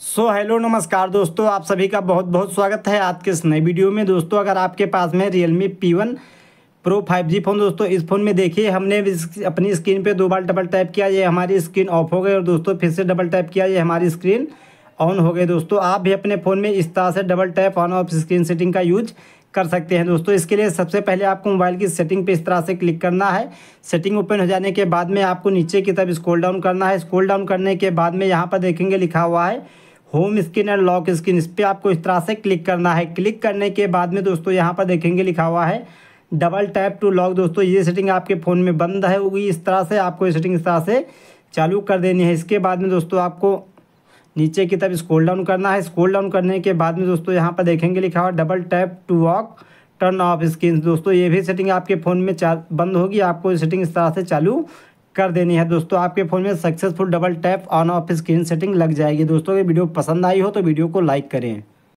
so hello नमस्कार दोस्तों आप सभी का बहुत बहुत स्वागत है आज के इस नए वीडियो में दोस्तों अगर आपके पास में Realme P one pro five G phone दोस्तों इस फ़ोन में देखिए हमने अपनी स्क्रीन पे दो बार डबल टैप किया ये हमारी स्क्रीन ऑफ हो गई और दोस्तों फिर से डबल टैप किया ये हमारी स्क्रीन ऑन हो गई दोस्तों आप भी अपने फ़ोन में इस तरह से double tap on off screen setting का यूज़ कर सकते हैं दोस्तों इसके लिए सबसे पहले आपको मोबाइल की सेटिंग पे इस तरह से क्लिक करना है सेटिंग ओपन हो जाने के बाद में आपको नीचे की तरफ स्क्रॉल डाउन करना है स्क्रॉल डाउन करने के बाद में यहाँ पर देखेंगे लिखा हुआ है home screen and lock screen इस पर आपको इस तरह से क्लिक करना है क्लिक करने के बाद में दोस्तों यहाँ पर देखेंगे लिखा हुआ है डबल टैप टू लॉक दोस्तों ये सेटिंग आपके फ़ोन में बंद है होगी इस तरह से आपको ये सेटिंग इस तरह से चालू कर देनी है इसके बाद में दोस्तों आपको नीचे की तरफ स्कोल डाउन करना है स्कोल डाउन करने के बाद में दोस्तों यहाँ पर देखेंगे लिखा हुआ double tap to wake turn off screen दोस्तों ये भी सेटिंग आपके फ़ोन में बंद होगी आपको सेटिंग इस तरह से चालू कर देनी है दोस्तों आपके फ़ोन में successful double tap on off screen setting लग जाएगी दोस्तों अगर वीडियो पसंद आई हो तो वीडियो को लाइक करें